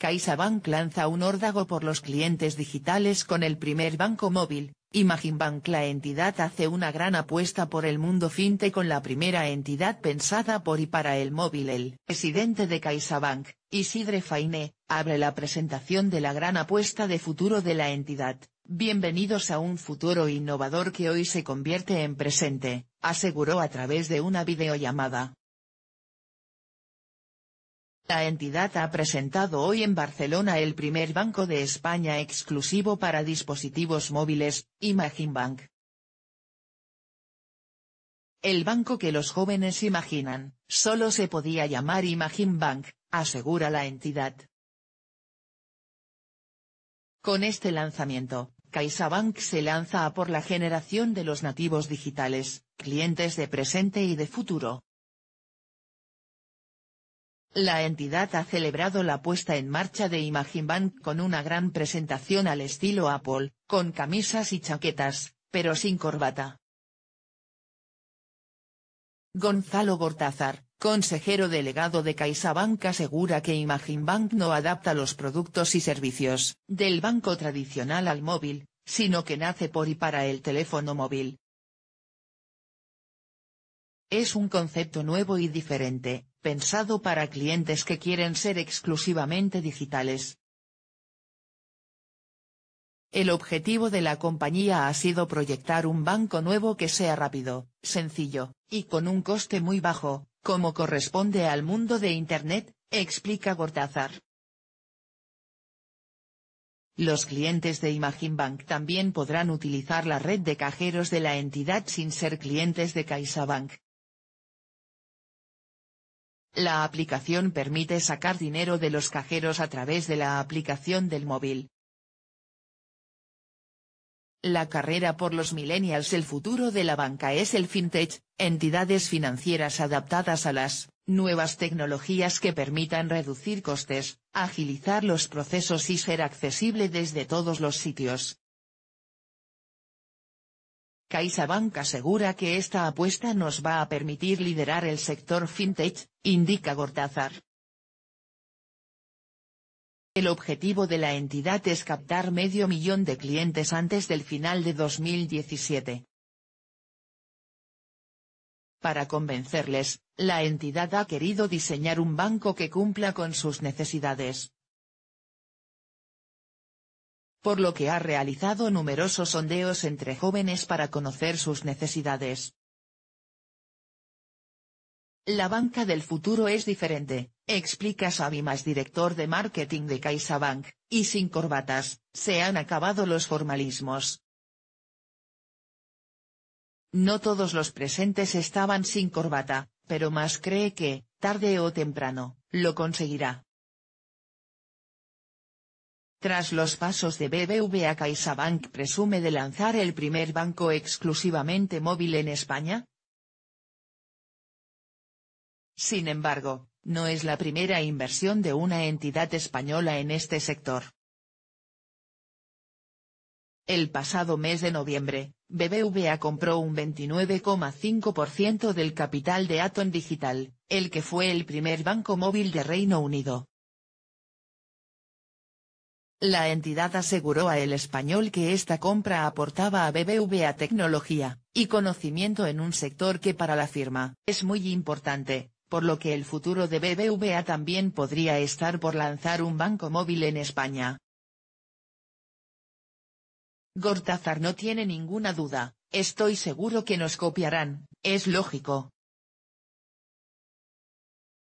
CaixaBank lanza un órdago por los clientes digitales con el primer banco móvil, Imaginbank La entidad hace una gran apuesta por el mundo fintech con la primera entidad pensada por y para el móvil. El presidente de CaixaBank, Isidre Fainé, abre la presentación de la gran apuesta de futuro de la entidad. Bienvenidos a un futuro innovador que hoy se convierte en presente, aseguró a través de una videollamada. La entidad ha presentado hoy en Barcelona el primer banco de España exclusivo para dispositivos móviles, Imagine Bank. El banco que los jóvenes imaginan, solo se podía llamar Imagine Bank, asegura la entidad. Con este lanzamiento, CaixaBank se lanza a por la generación de los nativos digitales, clientes de presente y de futuro, la entidad ha celebrado la puesta en marcha de Imagine Bank con una gran presentación al estilo Apple, con camisas y chaquetas, pero sin corbata. Gonzalo Bortázar, consejero delegado de CaixaBank asegura que Imagine Bank no adapta los productos y servicios del banco tradicional al móvil, sino que nace por y para el teléfono móvil. Es un concepto nuevo y diferente, pensado para clientes que quieren ser exclusivamente digitales. El objetivo de la compañía ha sido proyectar un banco nuevo que sea rápido, sencillo, y con un coste muy bajo, como corresponde al mundo de Internet, explica Gortazar. Los clientes de Imagine Bank también podrán utilizar la red de cajeros de la entidad sin ser clientes de CaixaBank, la aplicación permite sacar dinero de los cajeros a través de la aplicación del móvil. La carrera por los millennials El futuro de la banca es el fintech, entidades financieras adaptadas a las nuevas tecnologías que permitan reducir costes, agilizar los procesos y ser accesible desde todos los sitios. CaixaBank asegura que esta apuesta nos va a permitir liderar el sector fintech, Indica Gortázar. El objetivo de la entidad es captar medio millón de clientes antes del final de 2017. Para convencerles, la entidad ha querido diseñar un banco que cumpla con sus necesidades. Por lo que ha realizado numerosos sondeos entre jóvenes para conocer sus necesidades. La banca del futuro es diferente, explica Sabi más director de marketing de CaixaBank, y sin corbatas, se han acabado los formalismos. No todos los presentes estaban sin corbata, pero más cree que, tarde o temprano, lo conseguirá. Tras los pasos de BBVA CaixaBank presume de lanzar el primer banco exclusivamente móvil en España, sin embargo, no es la primera inversión de una entidad española en este sector. El pasado mes de noviembre, BBVA compró un 29,5% del capital de Atom Digital, el que fue el primer banco móvil de Reino Unido. La entidad aseguró a El Español que esta compra aportaba a BBVA tecnología y conocimiento en un sector que para la firma es muy importante, por lo que el futuro de BBVA también podría estar por lanzar un banco móvil en España. Gortázar no tiene ninguna duda, estoy seguro que nos copiarán, es lógico,